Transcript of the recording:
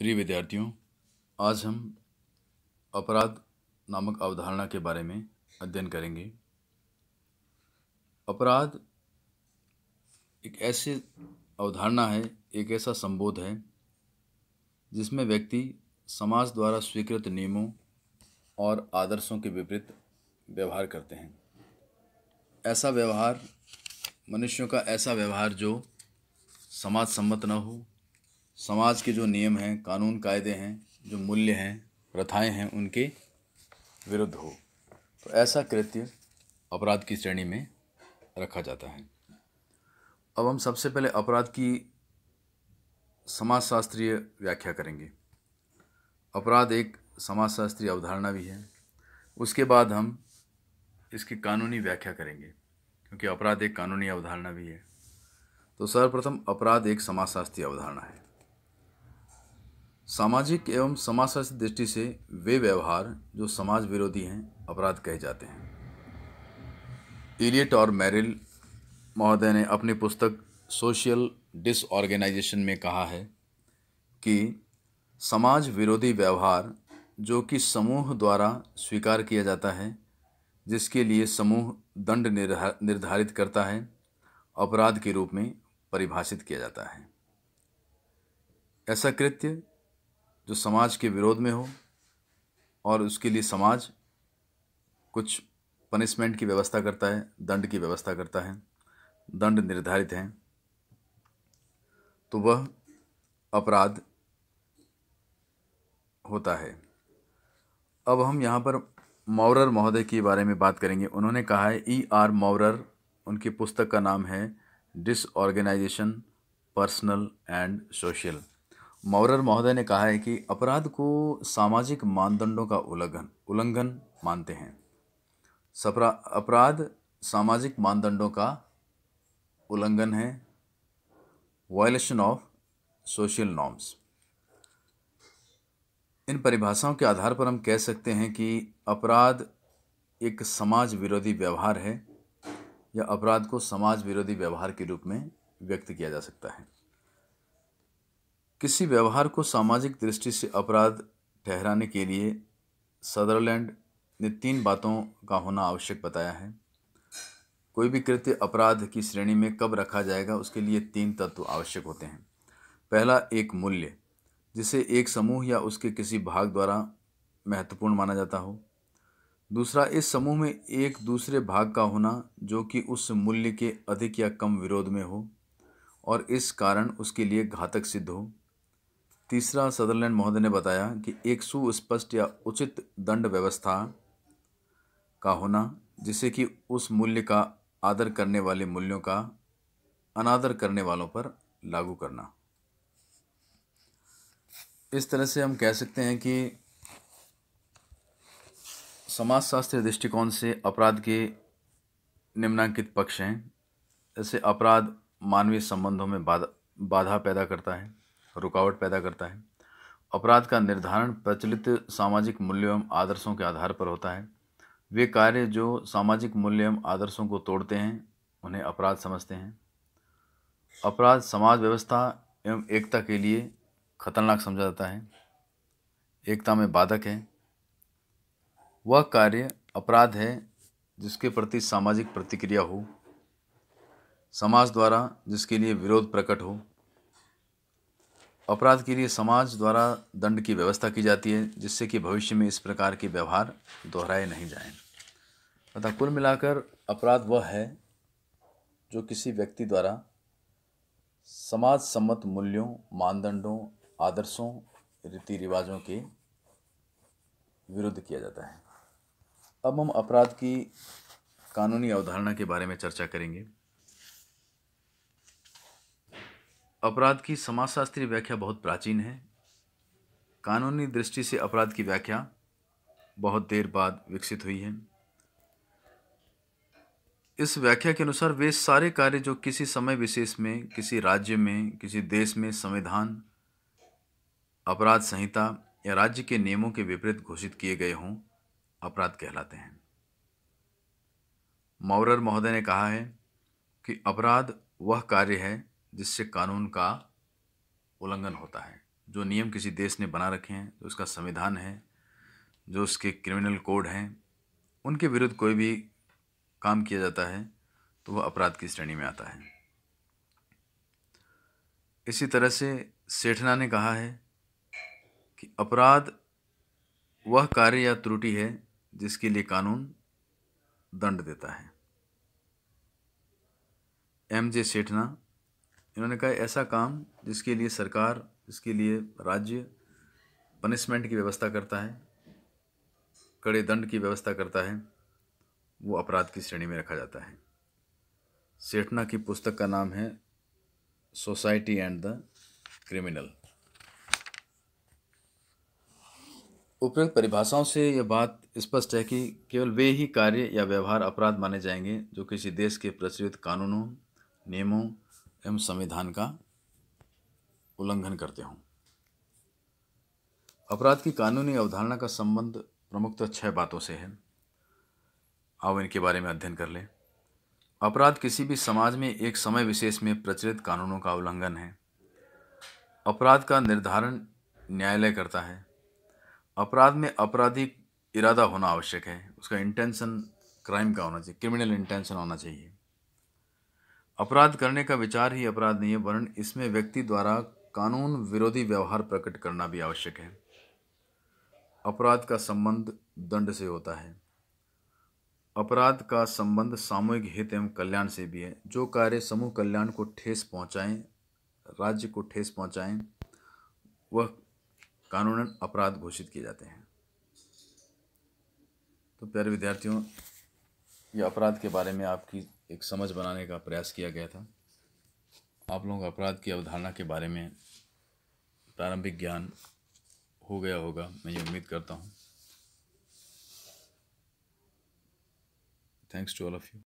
प्रिय विद्यार्थियों आज हम अपराध नामक अवधारणा के बारे में अध्ययन करेंगे अपराध एक ऐसी अवधारणा है एक ऐसा संबोध है जिसमें व्यक्ति समाज द्वारा स्वीकृत नियमों और आदर्शों के विपरीत व्यवहार करते हैं ऐसा व्यवहार मनुष्यों का ऐसा व्यवहार जो समाज सम्मत न हो समाज के जो नियम हैं कानून कायदे हैं जो मूल्य हैं प्रथाएं हैं उनके विरुद्ध हो तो ऐसा कृत्य अपराध की श्रेणी में रखा जाता है अब हम सबसे पहले अपराध की समाजशास्त्रीय व्याख्या करेंगे अपराध एक समाजशास्त्रीय अवधारणा भी है उसके बाद हम इसकी कानूनी व्याख्या करेंगे क्योंकि अपराध एक कानूनी अवधारणा भी है तो सर्वप्रथम अपराध एक समाजशास्त्रीय अवधारणा है सामाजिक एवं समाजशास्त्र दृष्टि से वे व्यवहार जो समाज विरोधी हैं अपराध कहे जाते हैं इलियट और मैरिल महोदय ने अपनी पुस्तक सोशल डिसऑर्गेनाइजेशन में कहा है कि समाज विरोधी व्यवहार जो कि समूह द्वारा स्वीकार किया जाता है जिसके लिए समूह दंड निर्धारित करता है अपराध के रूप में परिभाषित किया जाता है ऐसा कृत्य जो समाज के विरोध में हो और उसके लिए समाज कुछ पनिशमेंट की व्यवस्था करता है दंड की व्यवस्था करता है दंड निर्धारित हैं तो वह अपराध होता है अब हम यहाँ पर मौरर महोदय के बारे में बात करेंगे उन्होंने कहा है ई आर मौरर उनकी पुस्तक का नाम है disorganization personal and social Maurer महोदय ने कहा है कि अपराध को सामाजिक मानदंडों का उल्लंघन उल्लंघन मानते हैं अपराध सामाजिक मानदंडों का उल्लंघन है वायलेशन ऑफ सोशल नॉर्म्स इन परिभाषाओं के आधार पर हम कह सकते हैं कि अपराध एक समाज विरोधी व्यवहार है या अपराध को समाज विरोधी व्यवहार के रूप में व्यक्त किया जा सकता है किसी व्यवहार को सामाजिक दृष्टि से अपराध ठहराने के लिए सदरलैंड ने तीन बातों का होना आवश्यक बताया है कोई भी कृत्य अपराध की श्रेणी में कब रखा जाएगा उसके लिए तीन तत्व आवश्यक होते हैं पहला एक मूल्य जिसे एक समूह या उसके किसी भाग द्वारा महत्वपूर्ण माना जाता हो दूसरा इस समूह में एक दूसरे भाग का होना जो कि उस मूल्य के अधिक या कम विरोध में हो और इस कारण उसके लिए घातक सिद्ध हो तीसरा सदरलैंड महोदय ने बताया कि एक सुस्पष्ट या उचित दंड व्यवस्था का होना जिससे कि उस मूल्य का आदर करने वाले मूल्यों का अनादर करने वालों पर लागू करना इस तरह से हम कह सकते हैं कि समाजशास्त्रीय दृष्टिकोण से अपराध के निम्नांकित पक्ष हैं जैसे अपराध मानवीय संबंधों में बाधा बाधा पैदा करता है रुकावट पैदा करता है अपराध का निर्धारण प्रचलित सामाजिक मूल्य एवं आदर्शों के आधार पर होता है वे कार्य जो सामाजिक मूल्य एवं आदर्शों को तोड़ते हैं उन्हें अपराध समझते हैं अपराध समाज व्यवस्था एवं एकता के लिए खतरनाक समझा जाता है एकता में बाधक है वह कार्य अपराध है जिसके प्रति सामाजिक प्रतिक्रिया हो समाज द्वारा जिसके लिए विरोध प्रकट हो अपराध के लिए समाज द्वारा दंड की व्यवस्था की जाती है जिससे कि भविष्य में इस प्रकार के व्यवहार दोहराए नहीं जाएं अतः कुल मिलाकर अपराध वह है जो किसी व्यक्ति द्वारा समाज सम्मत मूल्यों मानदंडों आदर्शों रीति रिवाजों के विरुद्ध किया जाता है अब हम अपराध की कानूनी अवधारणा के बारे में चर्चा करेंगे अपराध की समाजशास्त्रीय व्याख्या बहुत प्राचीन है कानूनी दृष्टि से अपराध की व्याख्या बहुत देर बाद विकसित हुई है इस व्याख्या के अनुसार वे सारे कार्य जो किसी समय विशेष में किसी राज्य में किसी देश में संविधान अपराध संहिता या राज्य के नियमों के विपरीत घोषित किए गए हों अपराध कहलाते हैं मौरर महोदय ने कहा है कि अपराध वह कार्य है जिससे कानून का उल्लंघन होता है जो नियम किसी देश ने बना रखे हैं जो उसका संविधान है जो उसके क्रिमिनल कोड हैं उनके विरुद्ध कोई भी काम किया जाता है तो वह अपराध की श्रेणी में आता है इसी तरह से सेठना ने कहा है कि अपराध वह कार्य या त्रुटि है जिसके लिए कानून दंड देता है एम जे सेठना इन्होंने कहा ऐसा काम जिसके लिए सरकार जिसके लिए राज्य पनिशमेंट की व्यवस्था करता है कड़े दंड की व्यवस्था करता है वो अपराध की श्रेणी में रखा जाता है सेठना की पुस्तक का नाम है सोसाइटी एंड द क्रिमिनल उपयुक्त परिभाषाओं से यह बात स्पष्ट है कि केवल वे ही कार्य या व्यवहार अपराध माने जाएंगे जो किसी देश के प्रचलित कानूनों नियमों एवं संविधान का उल्लंघन करते हों अपराध की कानूनी अवधारणा का संबंध प्रमुखतः तो छह बातों से है आओ इनके बारे में अध्ययन कर लें अपराध किसी भी समाज में एक समय विशेष में प्रचलित कानूनों का उल्लंघन है अपराध का निर्धारण न्यायालय करता है अपराध में अपराधी इरादा होना आवश्यक है उसका इंटेंशन क्राइम का होना चाहिए क्रिमिनल इंटेंशन होना चाहिए अपराध करने का विचार ही अपराध नहीं है वरन इसमें व्यक्ति द्वारा कानून विरोधी व्यवहार प्रकट करना भी आवश्यक है अपराध का संबंध दंड से होता है अपराध का संबंध सामूहिक हित एवं कल्याण से भी है जो कार्य समूह कल्याण को ठेस पहुंचाएं राज्य को ठेस पहुंचाएं वह कानूनन अपराध घोषित किए जाते हैं तो प्यारे विद्यार्थियों ये अपराध के बारे में आपकी एक समझ बनाने का प्रयास किया गया था आप लोगों को अपराध की अवधारणा के बारे में प्रारंभिक ज्ञान हो गया होगा मैं ये उम्मीद करता हूँ thanks to all of you